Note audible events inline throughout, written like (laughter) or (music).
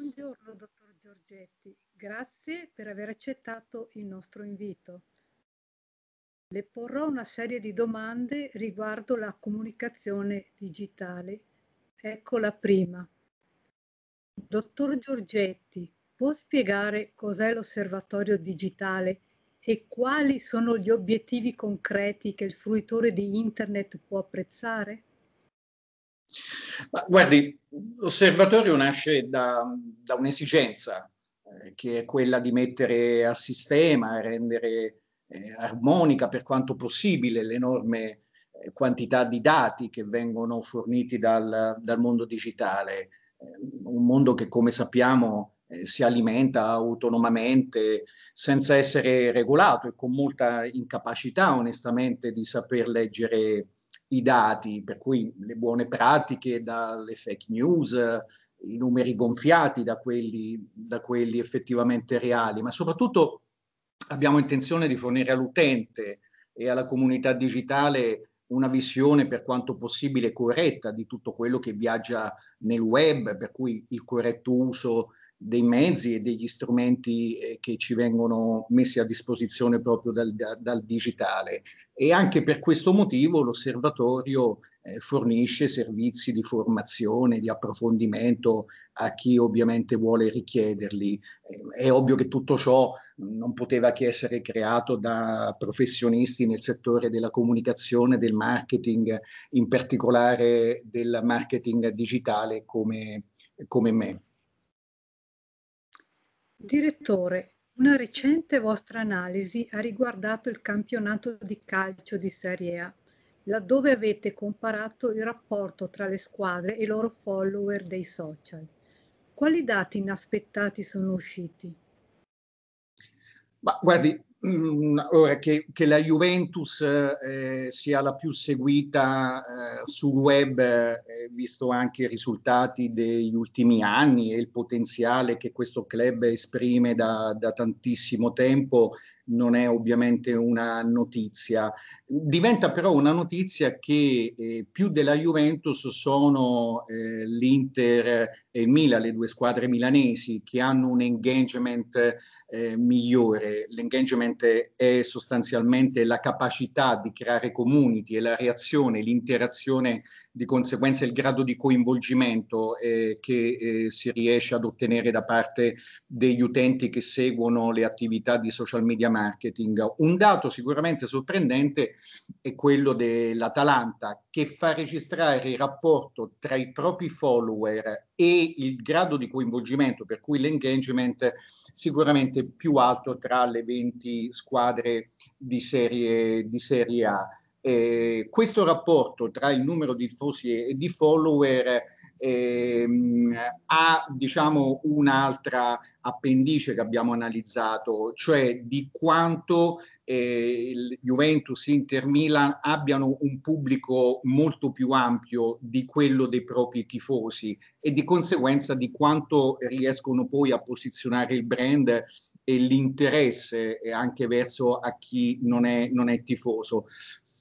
Buongiorno, dottor Giorgetti. Grazie per aver accettato il nostro invito. Le porrò una serie di domande riguardo la comunicazione digitale. Ecco la prima. Dottor Giorgetti, può spiegare cos'è l'osservatorio digitale e quali sono gli obiettivi concreti che il fruitore di Internet può apprezzare? Ma guardi, l'osservatorio nasce da, da un'esigenza eh, che è quella di mettere a sistema, rendere eh, armonica per quanto possibile l'enorme eh, quantità di dati che vengono forniti dal, dal mondo digitale, eh, un mondo che come sappiamo eh, si alimenta autonomamente senza essere regolato e con molta incapacità onestamente di saper leggere i dati, per cui le buone pratiche dalle fake news, i numeri gonfiati da quelli, da quelli effettivamente reali, ma soprattutto abbiamo intenzione di fornire all'utente e alla comunità digitale una visione per quanto possibile corretta di tutto quello che viaggia nel web, per cui il corretto uso dei mezzi e degli strumenti eh, che ci vengono messi a disposizione proprio dal, dal digitale e anche per questo motivo l'osservatorio eh, fornisce servizi di formazione, di approfondimento a chi ovviamente vuole richiederli. Eh, è ovvio che tutto ciò non poteva che essere creato da professionisti nel settore della comunicazione, del marketing, in particolare del marketing digitale come, come me. Direttore, una recente vostra analisi ha riguardato il campionato di calcio di Serie A, laddove avete comparato il rapporto tra le squadre e i loro follower dei social. Quali dati inaspettati sono usciti? Ma guardi, Mm, ora, che, che, la Juventus eh, sia la più seguita eh, sul web, eh, visto anche i risultati degli ultimi anni e il potenziale che questo club esprime da, da tantissimo tempo, non è ovviamente una notizia. Diventa però una notizia che eh, più della Juventus sono eh, l'Inter e il Milan, le due squadre milanesi, che hanno un engagement eh, migliore. L'engagement è sostanzialmente la capacità di creare community e la reazione, l'interazione, di conseguenza il grado di coinvolgimento eh, che eh, si riesce ad ottenere da parte degli utenti che seguono le attività di social media marketing. Un dato sicuramente sorprendente è quello dell'Atalanta, che fa registrare il rapporto tra i propri follower e il grado di coinvolgimento, per cui l'engagement sicuramente più alto tra le 20 squadre di Serie, di serie A. Eh, questo rapporto tra il numero di tifosi e di follower ehm, ha diciamo un'altra appendice che abbiamo analizzato, cioè di quanto eh, il Juventus Inter Milan abbiano un pubblico molto più ampio di quello dei propri tifosi e di conseguenza di quanto riescono poi a posizionare il brand e l'interesse eh, anche verso a chi non è, non è tifoso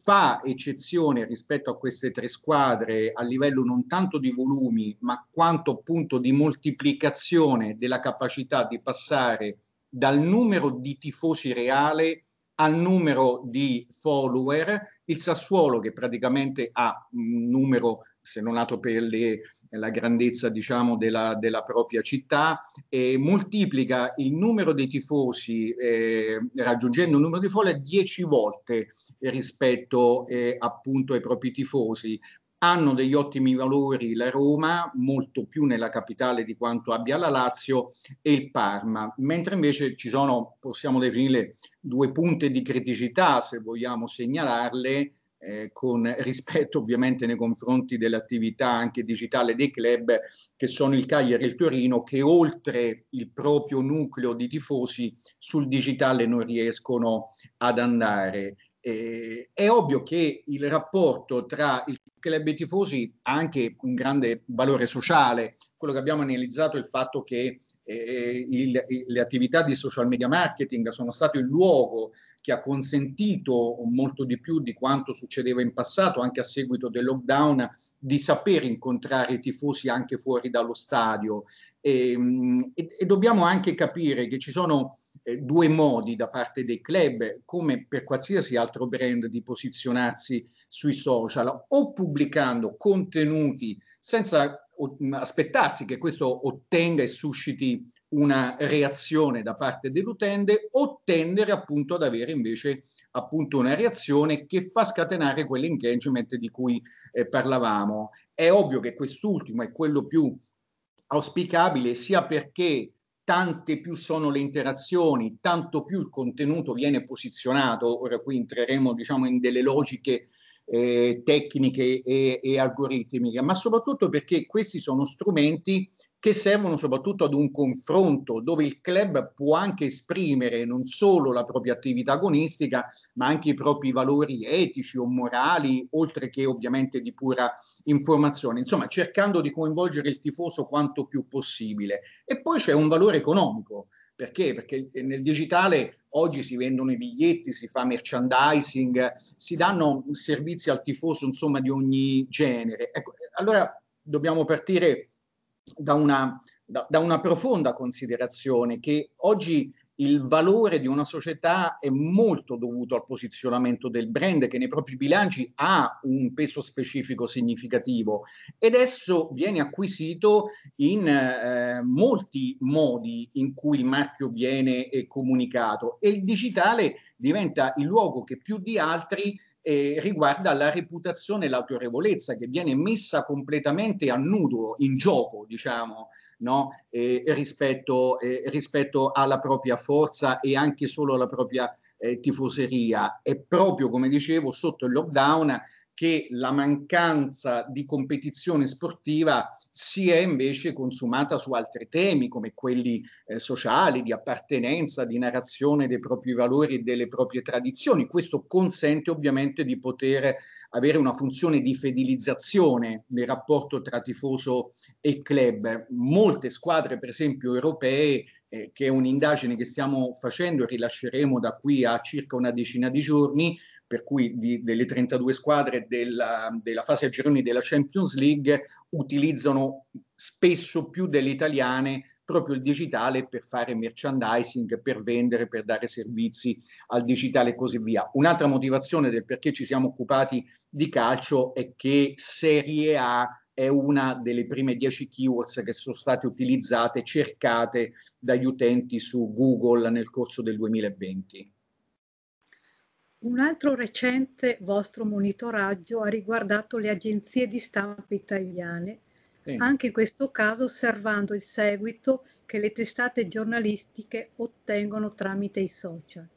fa eccezione rispetto a queste tre squadre a livello non tanto di volumi, ma quanto appunto di moltiplicazione della capacità di passare dal numero di tifosi reale al numero di follower, il Sassuolo che praticamente ha un numero, se non altro per le, la grandezza diciamo, della, della, propria città, e moltiplica il numero dei tifosi, eh, raggiungendo un numero di follower 10 volte rispetto eh, appunto ai propri tifosi hanno degli ottimi valori la Roma, molto più nella capitale di quanto abbia la Lazio e il Parma, mentre invece ci sono, possiamo definire, due punte di criticità, se vogliamo segnalarle, eh, con rispetto ovviamente nei confronti dell'attività anche digitale dei club, che sono il Cagliari e il Torino, che oltre il proprio nucleo di tifosi sul digitale non riescono ad andare. Eh, è ovvio che il rapporto tra il club tifosi ha anche un grande valore sociale. Quello che abbiamo analizzato è il fatto che eh, eh il, eh, le attività di social media marketing sono stato il luogo che ha consentito molto di più di quanto succedeva in passato, anche a seguito del lockdown, di saper incontrare i tifosi anche fuori dallo stadio. E, ehm, e, e dobbiamo anche capire che ci sono eh, due modi da parte dei club, come per qualsiasi altro brand, di posizionarsi sui social, o pubblicando contenuti senza mm, aspettarsi che questo ottenga e susciti una reazione da parte dell'utente o tendere appunto ad avere invece appunto una reazione che fa scatenare quell'engagement di cui eh, parlavamo. È ovvio che quest'ultimo è quello più auspicabile sia perché tante più sono le interazioni, tanto più il contenuto viene posizionato, ora qui entreremo diciamo in delle logiche eh, tecniche e, e algoritmiche, ma soprattutto perché questi sono strumenti che servono soprattutto ad un confronto dove il club può anche esprimere non solo la propria attività agonistica, ma anche i propri valori etici o morali, oltre che ovviamente di pura informazione, insomma cercando di coinvolgere il tifoso quanto più possibile. E poi c'è un valore economico. Perché? Perché nel digitale oggi si vendono i biglietti, si fa merchandising, si danno servizi al tifoso, insomma, di ogni genere. Ecco, allora dobbiamo partire da una, da, da una profonda considerazione che oggi il valore di una società è molto dovuto al posizionamento del brand che nei propri bilanci ha un peso specifico significativo ed esso viene acquisito in eh, molti modi in cui il marchio viene eh, comunicato e il digitale diventa il luogo che più di altri eh, riguarda la reputazione e l'autorevolezza che viene messa completamente a nudo, in gioco, diciamo, no? eh, rispetto, eh, rispetto, alla propria forza e anche solo alla propria eh, tifoseria. E proprio, come dicevo, sotto il lockdown che la mancanza di competizione sportiva si è invece consumata su altri temi come quelli eh, sociali, di appartenenza, di narrazione dei propri valori e delle proprie tradizioni. Questo consente ovviamente di poter avere una funzione di fedelizzazione nel rapporto tra tifoso e club. Molte squadre, per esempio, europee eh, che è un'indagine che stiamo facendo e rilasceremo da qui a circa una decina di giorni, per cui di, delle 32 squadre della, della, fase a gironi della Champions League utilizzano spesso più delle italiane proprio il digitale per fare merchandising, per vendere, per dare servizi al digitale e così via. Un'altra motivazione del perché ci siamo occupati di calcio è che Serie A è una delle prime 10 keywords che sono state utilizzate, cercate dagli utenti su Google nel corso del 2020. Un altro recente vostro monitoraggio ha riguardato le agenzie di stampa italiane, sì. anche in questo caso osservando il seguito che le testate giornalistiche ottengono tramite i social.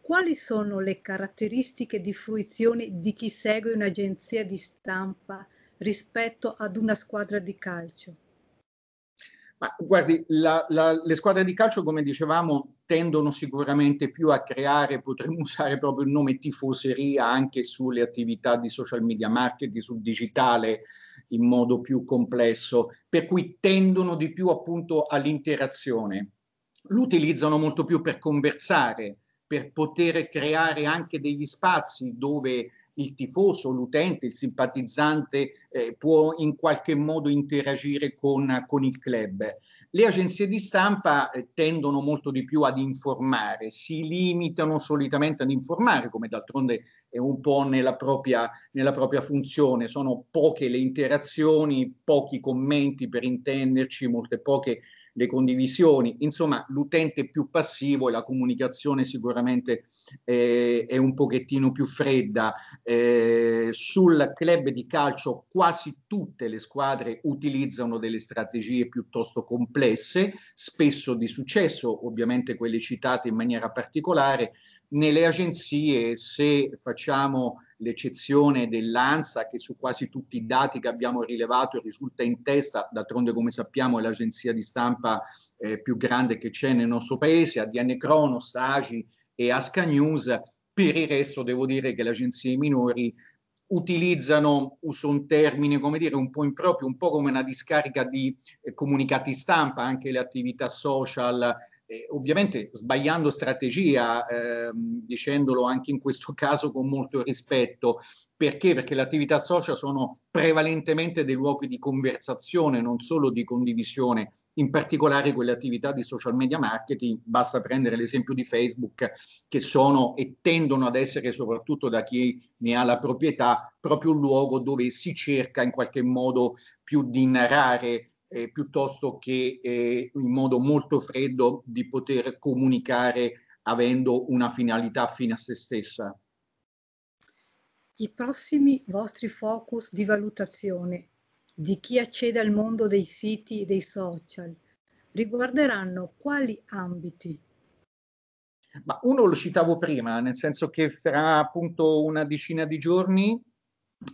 Quali sono le caratteristiche di fruizione di chi segue un'agenzia di stampa rispetto ad una squadra di calcio? Ma guardi, la, la, le squadre di calcio, come dicevamo, tendono sicuramente più a creare, potremmo (laughs) usare proprio il nome tifoseria anche sulle attività di social media marketing, sul digitale in modo più complesso, per cui tendono di più appunto all'interazione. L'utilizzano molto più per conversare, per poter creare anche degli spazi dove il tifoso, l'utente, il simpatizzante eh, può in qualche modo interagire con, con, il club. Le agenzie di stampa eh, tendono molto di più ad informare, si limitano solitamente ad informare, come d'altronde è un po' nella propria, nella propria funzione, sono poche le interazioni, pochi commenti per intenderci, molte poche le condivisioni, insomma l'utente più passivo e la comunicazione sicuramente eh, è un pochettino più fredda. Eh, sul club di calcio quasi tutte le squadre utilizzano delle strategie piuttosto complesse, spesso di successo, ovviamente quelle citate in maniera particolare. Nelle agenzie se facciamo l'eccezione dell'ANSA che su quasi tutti i dati che abbiamo rilevato risulta in testa, d'altronde come sappiamo è l'agenzia di stampa eh, più grande che c'è nel nostro paese, ADN Cronos, AGI e Asca News, per il resto devo dire che le agenzie minori utilizzano, uso un termine come dire un po' improprio, un po' come una discarica di eh, comunicati stampa, anche le attività social eh, ovviamente sbagliando strategia, ehm, dicendolo anche in questo (laughs) caso con molto rispetto. Perché? Perché le attività social sono prevalentemente dei luoghi di conversazione, non solo di condivisione, in particolare quelle attività di social media marketing, basta prendere l'esempio di Facebook, che sono e tendono ad essere soprattutto da chi ne ha la proprietà proprio un luogo dove si cerca in qualche modo più di narrare eh, piuttosto che eh, in modo molto freddo di poter comunicare avendo una finalità fine a se stessa. I prossimi vostri focus di valutazione di chi accede al mondo dei siti e dei social riguarderanno quali ambiti? Ma uno lo citavo prima, nel senso che fra appunto una decina di giorni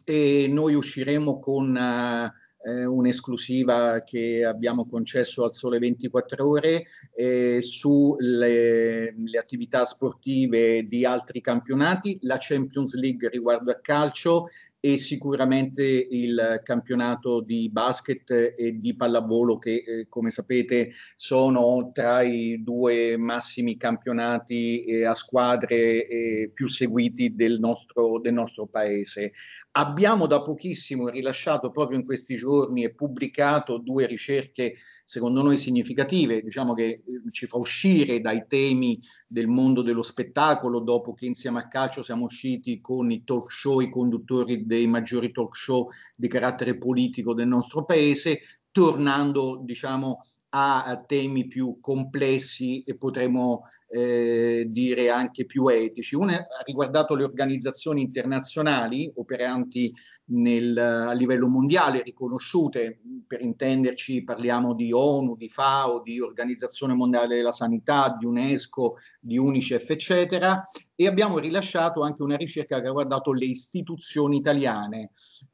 eh, noi usciremo con uh, eh, un'esclusiva che abbiamo concesso al Sole 24 Ore eh, sulle attività sportive di altri campionati, la Champions League riguardo a calcio e sicuramente il campionato di basket e di pallavolo che eh, come sapete sono tra i due massimi campionati eh, a squadre eh, più seguiti del nostro, del nostro, paese. Abbiamo da pochissimo rilasciato proprio in questi giorni e pubblicato due ricerche secondo noi significative, diciamo che eh, ci fa uscire dai temi del mondo dello spettacolo dopo che insieme a Calcio siamo usciti con i talk show, i conduttori dei maggiori talk show di carattere politico del nostro paese, tornando diciamo a temi più complessi e potremo eh, dire anche più etici. Uno ha riguardato le organizzazioni internazionali operanti nel, a livello mondiale, riconosciute, per intenderci parliamo di ONU, di FAO, di Organizzazione Mondiale della Sanità, di UNESCO, di UNICEF, eccetera, e abbiamo rilasciato anche una ricerca che ha guardato le istituzioni italiane,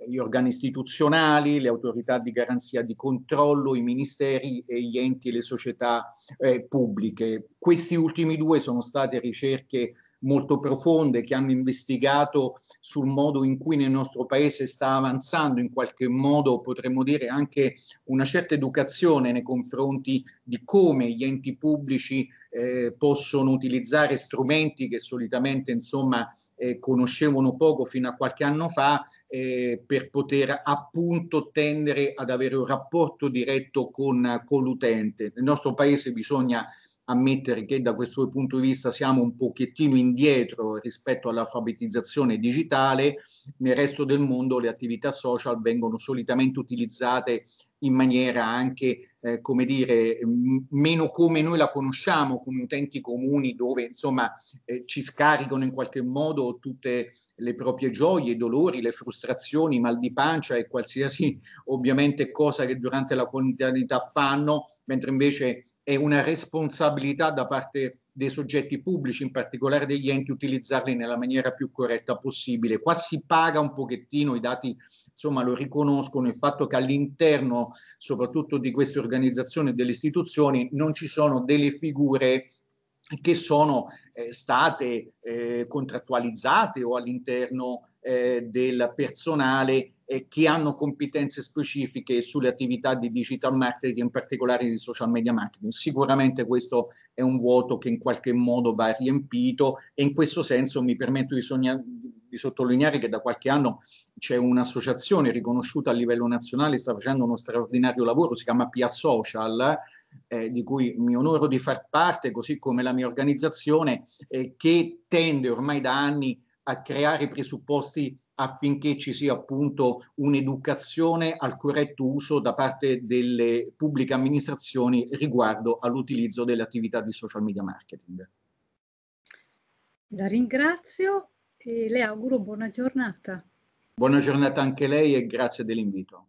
gli organi istituzionali, le autorità di garanzia di controllo, i ministeri e gli enti e le società eh, pubbliche. Questi ultimi ultimi due sono state ricerche molto profonde che hanno investigato sul modo in cui nel nostro paese sta avanzando in qualche modo, potremmo dire, anche una certa educazione nei confronti di come gli enti pubblici eh, possono utilizzare strumenti che solitamente insomma eh, conoscevano poco fino a qualche anno fa eh, per poter appunto tendere ad avere un rapporto diretto con, eh, con l'utente. Nel nostro paese bisogna ammettere che da questo punto di vista siamo un pochettino indietro rispetto all'alfabetizzazione digitale, nel resto del mondo le attività social vengono solitamente utilizzate in maniera anche, eh, come dire, meno come noi la conosciamo come utenti comuni, dove insomma eh, ci scaricano in qualche modo tutte le proprie gioie, i dolori, le frustrazioni, i mal di pancia e qualsiasi (laughs) ovviamente cosa che durante la quotidianità fanno, mentre invece è una responsabilità da parte dei soggetti pubblici, in particolare degli enti, utilizzarli nella maniera più corretta possibile. Qua si paga un pochettino, i dati insomma, lo riconoscono, il fatto che all'interno soprattutto di queste organizzazioni e delle istituzioni non ci sono delle figure che sono eh, state eh, contrattualizzate o all'interno eh, del personale eh, che hanno competenze specifiche sulle attività di digital marketing, in particolare di social media marketing. Sicuramente questo è un vuoto che in qualche modo va riempito e in questo senso mi permetto di, sogna- di sottolineare che da qualche anno c'è un'associazione riconosciuta a livello nazionale, sta facendo uno straordinario lavoro, si chiama Pia Social, eh, di cui mi onoro di far parte, così come la mia organizzazione, eh, che tende ormai da anni a creare i presupposti affinché ci sia appunto un'educazione al corretto uso da parte delle pubbliche amministrazioni riguardo all'utilizzo delle attività di social media marketing. La ringrazio e le auguro buona giornata. Buona giornata anche lei e grazie dell'invito.